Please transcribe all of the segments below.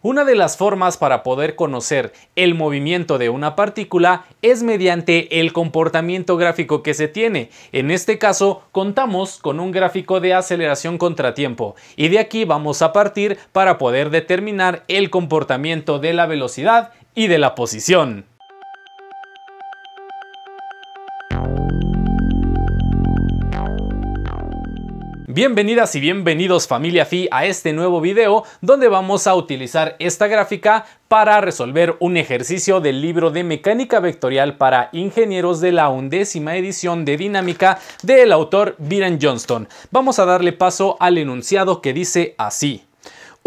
Una de las formas para poder conocer el movimiento de una partícula es mediante el comportamiento gráfico que se tiene. En este caso, contamos con un gráfico de aceleración contratiempo y de aquí vamos a partir para poder determinar el comportamiento de la velocidad y de la posición. Bienvenidas y bienvenidos familia Fi a este nuevo video donde vamos a utilizar esta gráfica para resolver un ejercicio del libro de mecánica vectorial para ingenieros de la undécima edición de dinámica del autor Byron Johnston. Vamos a darle paso al enunciado que dice así.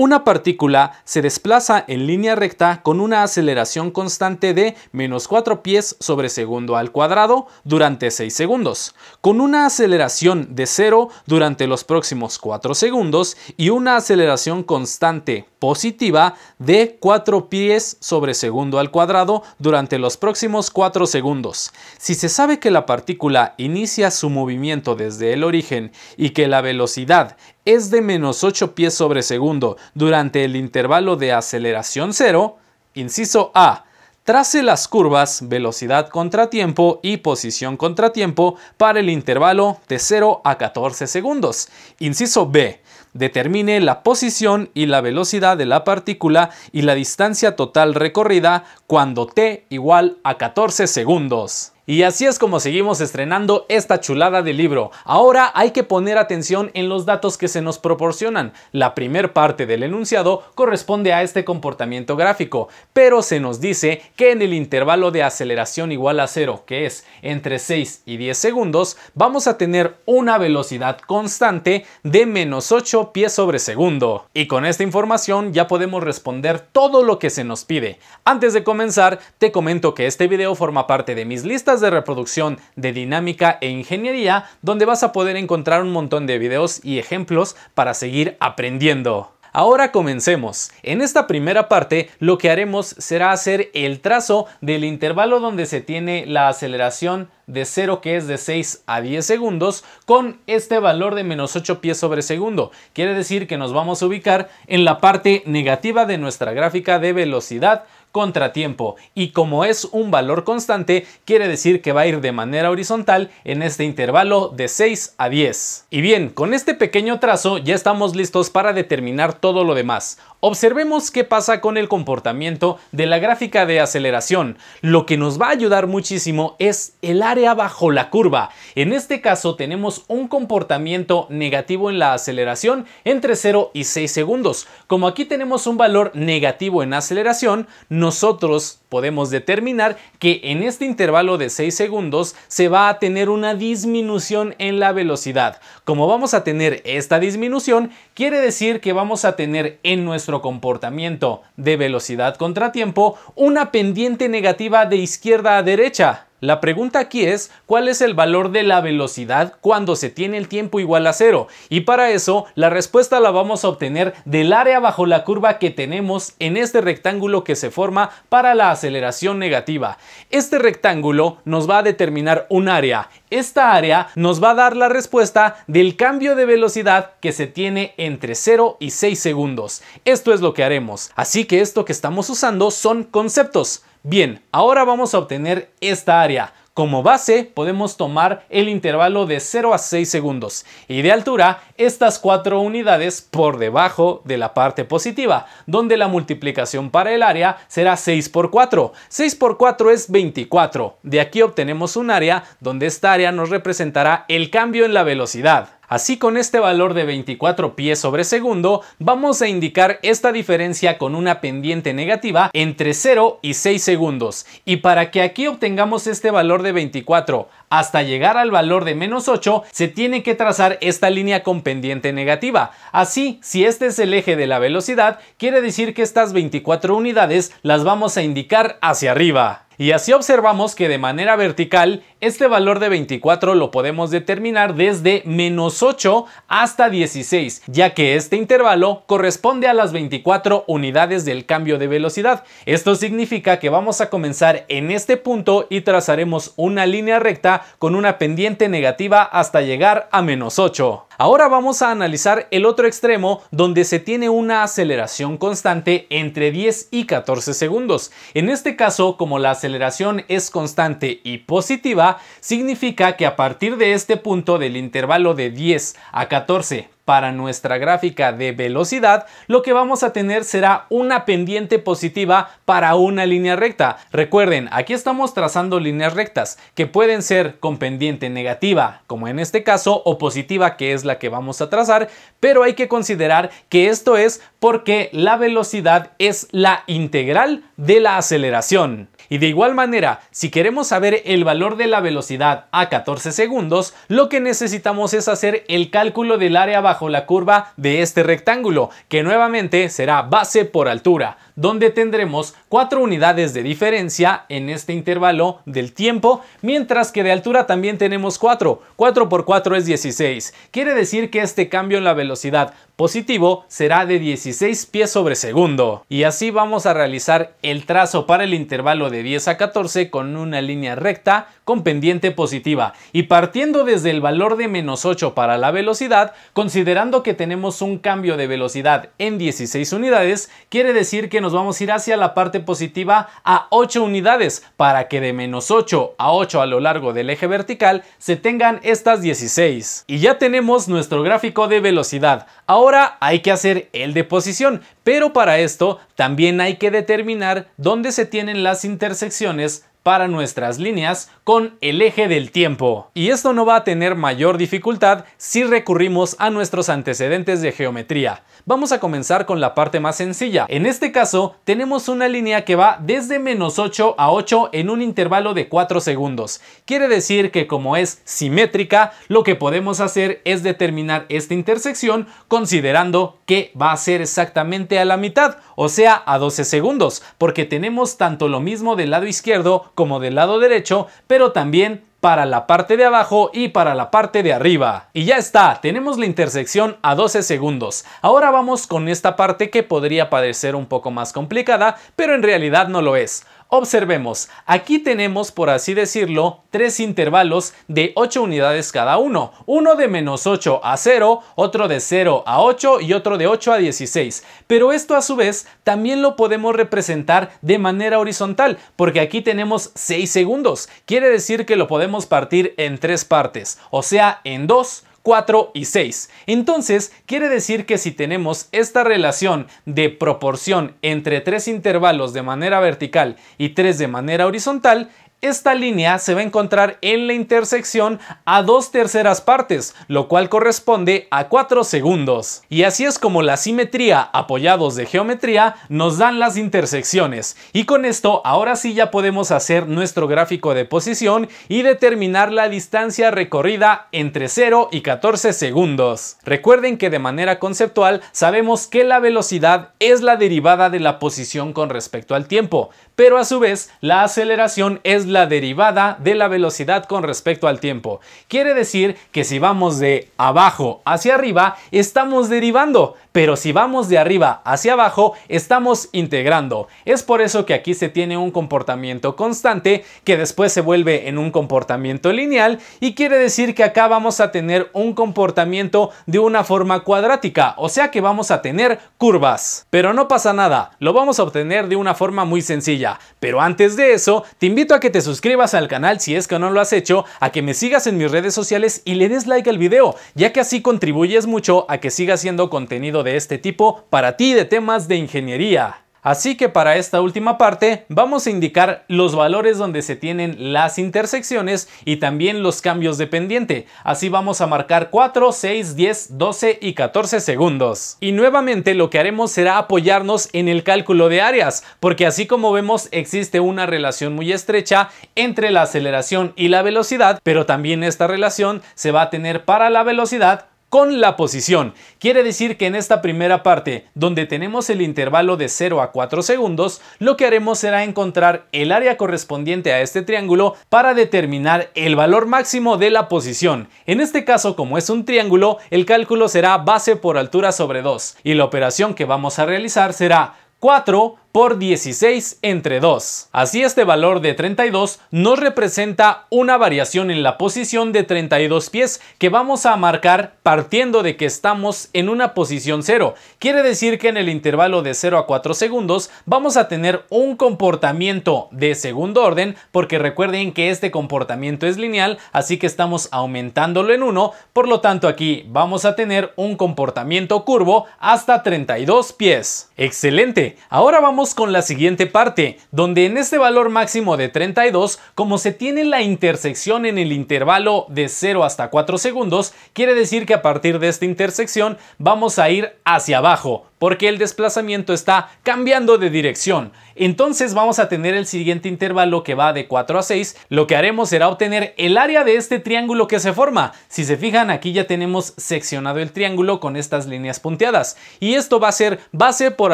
Una partícula se desplaza en línea recta con una aceleración constante de menos 4 pies sobre segundo al cuadrado durante 6 segundos, con una aceleración de 0 durante los próximos 4 segundos y una aceleración constante positiva de 4 pies sobre segundo al cuadrado durante los próximos 4 segundos. Si se sabe que la partícula inicia su movimiento desde el origen y que la velocidad es de menos 8 pies sobre segundo durante el intervalo de aceleración cero, inciso A, trace las curvas velocidad contratiempo y posición contratiempo para el intervalo de 0 a 14 segundos. Inciso B, determine la posición y la velocidad de la partícula y la distancia total recorrida cuando t igual a 14 segundos. Y así es como seguimos estrenando esta chulada de libro. Ahora hay que poner atención en los datos que se nos proporcionan. La primer parte del enunciado corresponde a este comportamiento gráfico, pero se nos dice que en el intervalo de aceleración igual a cero, que es entre 6 y 10 segundos, vamos a tener una velocidad constante de menos 8 pies sobre segundo. Y con esta información ya podemos responder todo lo que se nos pide. Antes de comenzar, te comento que este video forma parte de mis listas de reproducción, de dinámica e ingeniería, donde vas a poder encontrar un montón de videos y ejemplos para seguir aprendiendo. Ahora comencemos. En esta primera parte lo que haremos será hacer el trazo del intervalo donde se tiene la aceleración de 0 que es de 6 a 10 segundos con este valor de menos 8 pies sobre segundo. Quiere decir que nos vamos a ubicar en la parte negativa de nuestra gráfica de velocidad contratiempo y como es un valor constante quiere decir que va a ir de manera horizontal en este intervalo de 6 a 10. Y bien, con este pequeño trazo ya estamos listos para determinar todo lo demás. Observemos qué pasa con el comportamiento de la gráfica de aceleración. Lo que nos va a ayudar muchísimo es el área bajo la curva. En este caso tenemos un comportamiento negativo en la aceleración entre 0 y 6 segundos. Como aquí tenemos un valor negativo en aceleración, nosotros podemos determinar que en este intervalo de 6 segundos se va a tener una disminución en la velocidad. Como vamos a tener esta disminución, quiere decir que vamos a tener en nuestro comportamiento de velocidad contratiempo una pendiente negativa de izquierda a derecha. La pregunta aquí es, ¿cuál es el valor de la velocidad cuando se tiene el tiempo igual a cero? Y para eso, la respuesta la vamos a obtener del área bajo la curva que tenemos en este rectángulo que se forma para la aceleración negativa. Este rectángulo nos va a determinar un área. Esta área nos va a dar la respuesta del cambio de velocidad que se tiene entre 0 y 6 segundos. Esto es lo que haremos. Así que esto que estamos usando son conceptos. Bien, ahora vamos a obtener esta área. Como base podemos tomar el intervalo de 0 a 6 segundos y de altura estas cuatro unidades por debajo de la parte positiva, donde la multiplicación para el área será 6 por 4. 6 por 4 es 24. De aquí obtenemos un área donde esta área nos representará el cambio en la velocidad. Así con este valor de 24 pies sobre segundo, vamos a indicar esta diferencia con una pendiente negativa entre 0 y 6 segundos. Y para que aquí obtengamos este valor de 24 hasta llegar al valor de menos 8 se tiene que trazar esta línea con pendiente negativa. Así, si este es el eje de la velocidad, quiere decir que estas 24 unidades las vamos a indicar hacia arriba. Y así observamos que de manera vertical este valor de 24 lo podemos determinar desde menos 8 hasta 16, ya que este intervalo corresponde a las 24 unidades del cambio de velocidad. Esto significa que vamos a comenzar en este punto y trazaremos una línea recta con una pendiente negativa hasta llegar a menos 8. Ahora vamos a analizar el otro extremo donde se tiene una aceleración constante entre 10 y 14 segundos. En este caso, como la aceleración es constante y positiva, significa que a partir de este punto del intervalo de 10 a 14 para nuestra gráfica de velocidad, lo que vamos a tener será una pendiente positiva para una línea recta. Recuerden, aquí estamos trazando líneas rectas que pueden ser con pendiente negativa, como en este caso, o positiva, que es la que vamos a trazar, pero hay que considerar que esto es porque la velocidad es la integral de la aceleración. Y de igual manera, si queremos saber el valor de la velocidad a 14 segundos, lo que necesitamos es hacer el cálculo del área bajo la curva de este rectángulo, que nuevamente será base por altura donde tendremos 4 unidades de diferencia en este intervalo del tiempo, mientras que de altura también tenemos 4. 4 por 4 es 16. Quiere decir que este cambio en la velocidad positivo será de 16 pies sobre segundo. Y así vamos a realizar el trazo para el intervalo de 10 a 14 con una línea recta con pendiente positiva. Y partiendo desde el valor de menos 8 para la velocidad, considerando que tenemos un cambio de velocidad en 16 unidades, quiere decir que nos vamos a ir hacia la parte positiva a 8 unidades para que de menos 8 a 8 a lo largo del eje vertical se tengan estas 16. Y ya tenemos nuestro gráfico de velocidad. Ahora hay que hacer el de posición, pero para esto también hay que determinar dónde se tienen las intersecciones para nuestras líneas con el eje del tiempo. Y esto no va a tener mayor dificultad si recurrimos a nuestros antecedentes de geometría. Vamos a comenzar con la parte más sencilla. En este caso, tenemos una línea que va desde menos 8 a 8 en un intervalo de 4 segundos. Quiere decir que como es simétrica, lo que podemos hacer es determinar esta intersección considerando que va a ser exactamente a la mitad o sea a 12 segundos, porque tenemos tanto lo mismo del lado izquierdo como del lado derecho, pero también para la parte de abajo y para la parte de arriba. Y ya está, tenemos la intersección a 12 segundos. Ahora vamos con esta parte que podría parecer un poco más complicada, pero en realidad no lo es. Observemos, aquí tenemos por así decirlo tres intervalos de 8 unidades cada uno, uno de menos 8 a 0, otro de 0 a 8 y otro de 8 a 16, pero esto a su vez también lo podemos representar de manera horizontal porque aquí tenemos 6 segundos, quiere decir que lo podemos partir en tres partes, o sea en dos 4 y 6. Entonces, quiere decir que si tenemos esta relación de proporción entre tres intervalos de manera vertical y tres de manera horizontal, esta línea se va a encontrar en la intersección a dos terceras partes, lo cual corresponde a 4 segundos. Y así es como la simetría apoyados de geometría nos dan las intersecciones. Y con esto ahora sí ya podemos hacer nuestro gráfico de posición y determinar la distancia recorrida entre 0 y 14 segundos. Recuerden que de manera conceptual sabemos que la velocidad es la derivada de la posición con respecto al tiempo, pero a su vez la aceleración es la derivada de la velocidad con respecto al tiempo. Quiere decir que si vamos de abajo hacia arriba, estamos derivando, pero si vamos de arriba hacia abajo, estamos integrando. Es por eso que aquí se tiene un comportamiento constante que después se vuelve en un comportamiento lineal y quiere decir que acá vamos a tener un comportamiento de una forma cuadrática, o sea que vamos a tener curvas. Pero no pasa nada, lo vamos a obtener de una forma muy sencilla. Pero antes de eso, te invito a que te suscribas al canal si es que no lo has hecho, a que me sigas en mis redes sociales y le des like al video, ya que así contribuyes mucho a que siga siendo contenido de este tipo para ti de temas de ingeniería. Así que para esta última parte vamos a indicar los valores donde se tienen las intersecciones y también los cambios de pendiente. Así vamos a marcar 4, 6, 10, 12 y 14 segundos. Y nuevamente lo que haremos será apoyarnos en el cálculo de áreas, porque así como vemos existe una relación muy estrecha entre la aceleración y la velocidad, pero también esta relación se va a tener para la velocidad con la posición. Quiere decir que en esta primera parte, donde tenemos el intervalo de 0 a 4 segundos, lo que haremos será encontrar el área correspondiente a este triángulo para determinar el valor máximo de la posición. En este caso, como es un triángulo, el cálculo será base por altura sobre 2 y la operación que vamos a realizar será 4 por 16 entre 2. Así este valor de 32 nos representa una variación en la posición de 32 pies que vamos a marcar partiendo de que estamos en una posición 0. Quiere decir que en el intervalo de 0 a 4 segundos vamos a tener un comportamiento de segundo orden porque recuerden que este comportamiento es lineal así que estamos aumentándolo en 1 por lo tanto aquí vamos a tener un comportamiento curvo hasta 32 pies. Excelente, ahora vamos con la siguiente parte, donde en este valor máximo de 32, como se tiene la intersección en el intervalo de 0 hasta 4 segundos, quiere decir que a partir de esta intersección vamos a ir hacia abajo, porque el desplazamiento está cambiando de dirección. Entonces vamos a tener el siguiente intervalo que va de 4 a 6. Lo que haremos será obtener el área de este triángulo que se forma. Si se fijan aquí ya tenemos seccionado el triángulo con estas líneas punteadas. Y esto va a ser base por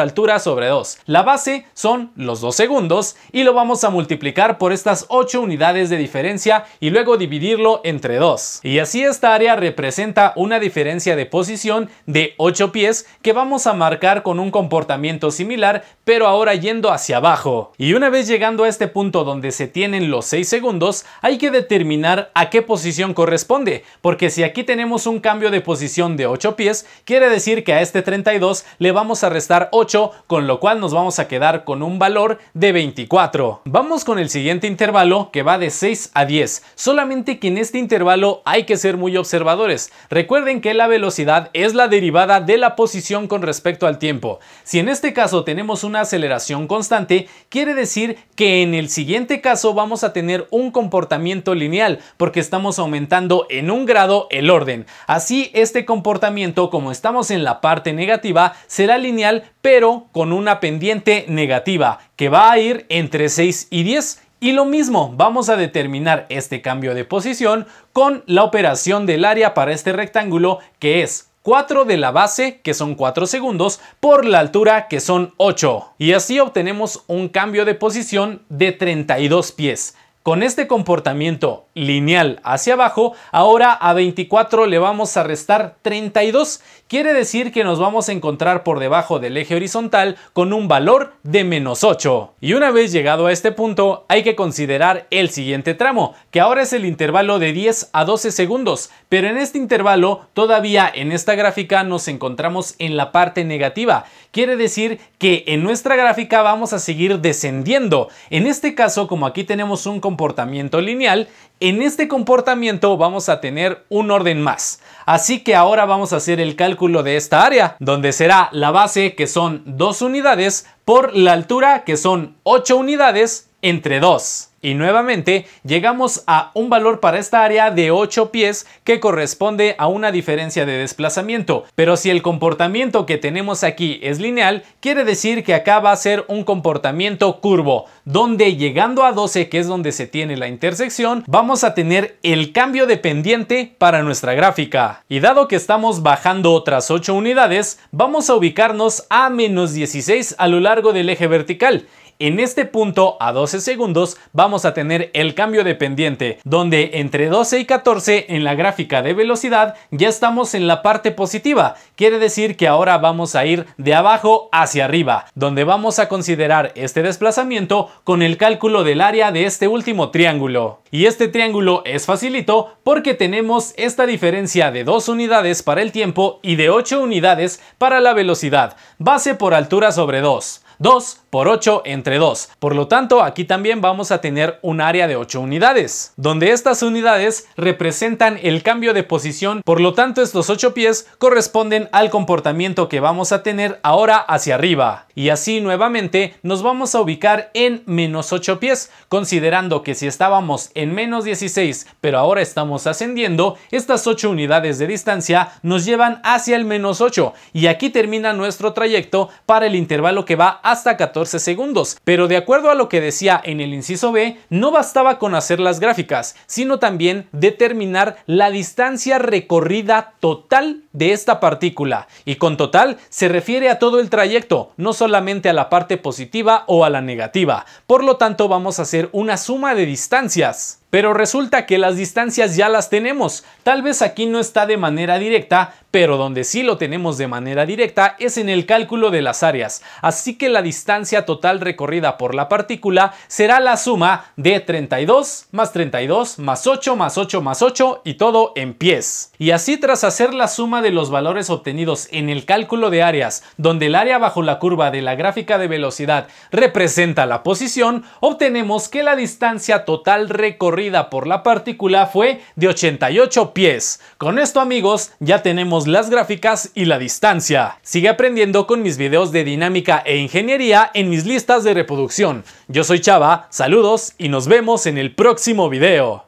altura sobre 2. La base son los 2 segundos y lo vamos a multiplicar por estas 8 unidades de diferencia y luego dividirlo entre 2. Y así esta área representa una diferencia de posición de 8 pies que vamos a marcar con un comportamiento similar, pero ahora yendo hacia abajo. Y una vez llegando a este punto donde se tienen los 6 segundos, hay que determinar a qué posición corresponde, porque si aquí tenemos un cambio de posición de 8 pies, quiere decir que a este 32 le vamos a restar 8, con lo cual nos vamos a quedar con un valor de 24. Vamos con el siguiente intervalo que va de 6 a 10, solamente que en este intervalo hay que ser muy observadores. Recuerden que la velocidad es la derivada de la posición con respecto a al tiempo. Si en este caso tenemos una aceleración constante, quiere decir que en el siguiente caso vamos a tener un comportamiento lineal, porque estamos aumentando en un grado el orden. Así, este comportamiento, como estamos en la parte negativa, será lineal, pero con una pendiente negativa, que va a ir entre 6 y 10 y lo mismo, vamos a determinar este cambio de posición con la operación del área para este rectángulo que es 4 de la base, que son 4 segundos, por la altura, que son 8. Y así obtenemos un cambio de posición de 32 pies. Con este comportamiento lineal hacia abajo, ahora a 24 le vamos a restar 32. Quiere decir que nos vamos a encontrar por debajo del eje horizontal con un valor de menos 8. Y una vez llegado a este punto, hay que considerar el siguiente tramo, que ahora es el intervalo de 10 a 12 segundos. Pero en este intervalo, todavía en esta gráfica nos encontramos en la parte negativa. Quiere decir que en nuestra gráfica vamos a seguir descendiendo. En este caso, como aquí tenemos un comportamiento lineal, en este comportamiento vamos a tener un orden más. Así que ahora vamos a hacer el cálculo de esta área, donde será la base que son 2 unidades por la altura que son 8 unidades entre 2. Y nuevamente llegamos a un valor para esta área de 8 pies que corresponde a una diferencia de desplazamiento. Pero si el comportamiento que tenemos aquí es lineal, quiere decir que acá va a ser un comportamiento curvo, donde llegando a 12, que es donde se tiene la intersección, vamos a tener el cambio de pendiente para nuestra gráfica. Y dado que estamos bajando otras 8 unidades, vamos a ubicarnos a menos 16 a lo largo del eje vertical en este punto, a 12 segundos, vamos a tener el cambio de pendiente, donde entre 12 y 14 en la gráfica de velocidad ya estamos en la parte positiva. Quiere decir que ahora vamos a ir de abajo hacia arriba, donde vamos a considerar este desplazamiento con el cálculo del área de este último triángulo. Y este triángulo es facilito porque tenemos esta diferencia de 2 unidades para el tiempo y de 8 unidades para la velocidad, base por altura sobre 2. 2 por 8 entre 2. Por lo tanto, aquí también vamos a tener un área de 8 unidades, donde estas unidades representan el cambio de posición, por lo tanto estos 8 pies corresponden al comportamiento que vamos a tener ahora hacia arriba. Y así nuevamente nos vamos a ubicar en menos 8 pies, considerando que si estábamos en menos 16, pero ahora estamos ascendiendo, estas 8 unidades de distancia nos llevan hacia el menos 8 y aquí termina nuestro trayecto para el intervalo que va hasta 14 segundos, pero de acuerdo a lo que decía en el inciso B, no bastaba con hacer las gráficas, sino también determinar la distancia recorrida total de esta partícula, y con total se refiere a todo el trayecto, no solamente a la parte positiva o a la negativa, por lo tanto vamos a hacer una suma de distancias. Pero resulta que las distancias ya las tenemos. Tal vez aquí no está de manera directa, pero donde sí lo tenemos de manera directa es en el cálculo de las áreas. Así que la distancia total recorrida por la partícula será la suma de 32 más 32 más 8 más 8 más 8 y todo en pies. Y así tras hacer la suma de los valores obtenidos en el cálculo de áreas, donde el área bajo la curva de la gráfica de velocidad representa la posición, obtenemos que la distancia total recorrida por la partícula fue de 88 pies. Con esto amigos ya tenemos las gráficas y la distancia. Sigue aprendiendo con mis videos de dinámica e ingeniería en mis listas de reproducción. Yo soy Chava, saludos y nos vemos en el próximo video.